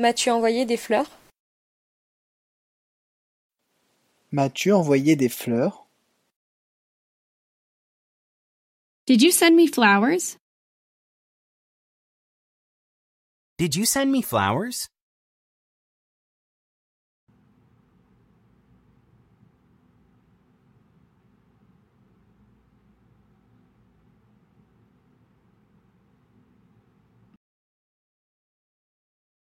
M'as-tu envoyé des fleurs M'as-tu envoyé des fleurs Did you send me flowers? Did you send me flowers?